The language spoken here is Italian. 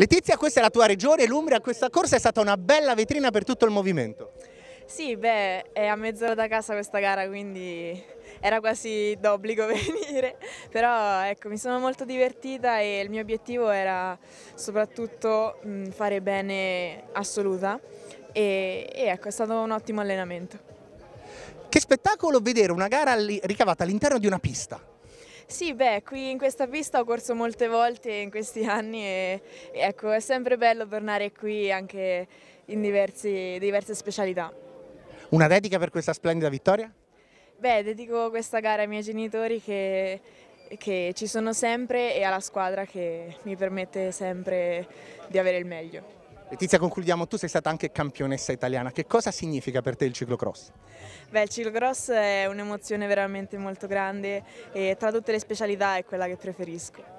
Letizia, questa è la tua regione, l'Umbria, questa corsa è stata una bella vetrina per tutto il movimento. Sì, beh, è a mezz'ora da casa questa gara, quindi era quasi d'obbligo venire, però ecco, mi sono molto divertita e il mio obiettivo era soprattutto fare bene assoluta e, e ecco, è stato un ottimo allenamento. Che spettacolo vedere una gara ricavata all'interno di una pista. Sì, beh, qui in questa pista ho corso molte volte in questi anni e, e ecco, è sempre bello tornare qui anche in diversi, diverse specialità. Una dedica per questa splendida vittoria? Beh, dedico questa gara ai miei genitori che, che ci sono sempre e alla squadra che mi permette sempre di avere il meglio. Letizia, concludiamo. Tu sei stata anche campionessa italiana. Che cosa significa per te il ciclocross? Beh, il ciclocross è un'emozione veramente molto grande e tra tutte le specialità è quella che preferisco.